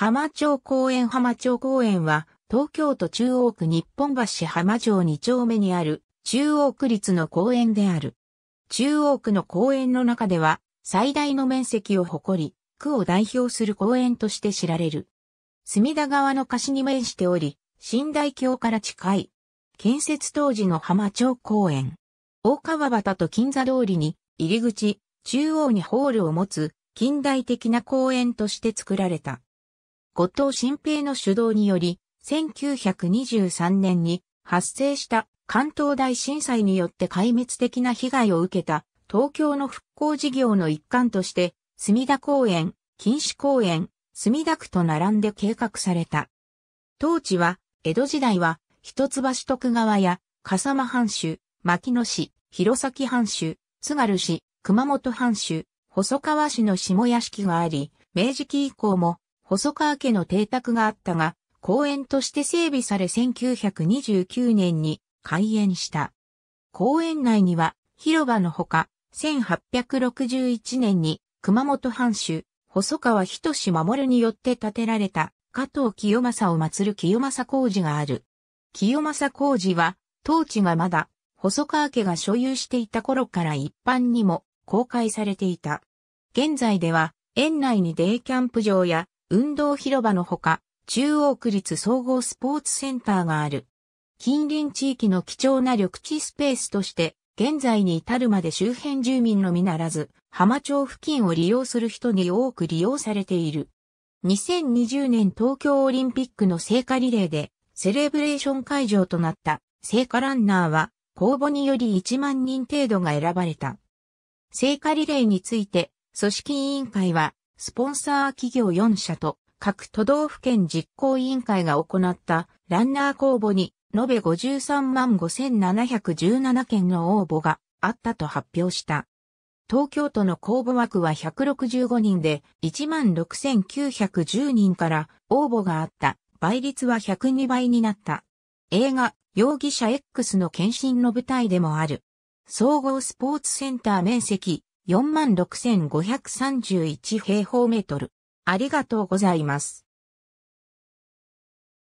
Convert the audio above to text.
浜町公園浜町公園は、東京都中央区日本橋浜町2丁目にある、中央区立の公園である。中央区の公園の中では、最大の面積を誇り、区を代表する公園として知られる。隅田川の貸しに面しており、新大橋から近い。建設当時の浜町公園。大川端と金座通りに、入り口、中央にホールを持つ、近代的な公園として作られた。後藤新平の主導により、1923年に発生した関東大震災によって壊滅的な被害を受けた東京の復興事業の一環として、墨田公園、錦糸公園、墨田区と並んで計画された。当地は、江戸時代は、一橋徳川や、笠間藩主、牧野市、弘前藩主、津軽市、熊本藩主、細川市の下屋敷があり、明治期以降も細川家の邸宅があったが、公園として整備され1929年に開園した。公園内には広場のほか、1861年に熊本藩主、細川仁守によって建てられた加藤清正を祀る清正工事がある。清正工事は、当地がまだ細川家が所有していた頃から一般にも公開されていた。現在では、園内にデイキャンプ場や運動広場のほか、中央区立総合スポーツセンターがある。近隣地域の貴重な緑地スペースとして、現在に至るまで周辺住民のみならず、浜町付近を利用する人に多く利用されている。2020年東京オリンピックの聖火リレーで、セレブレーション会場となった聖火ランナーは、公募により1万人程度が選ばれた。聖火リレーについて、組織委員会は、スポンサー企業4社と各都道府県実行委員会が行ったランナー公募に延べ53万5717件の応募があったと発表した。東京都の公募枠は165人で1万6910人から応募があった。倍率は102倍になった。映画、容疑者 X の検診の舞台でもある。総合スポーツセンター面積46,531平方メートル。ありがとうございます。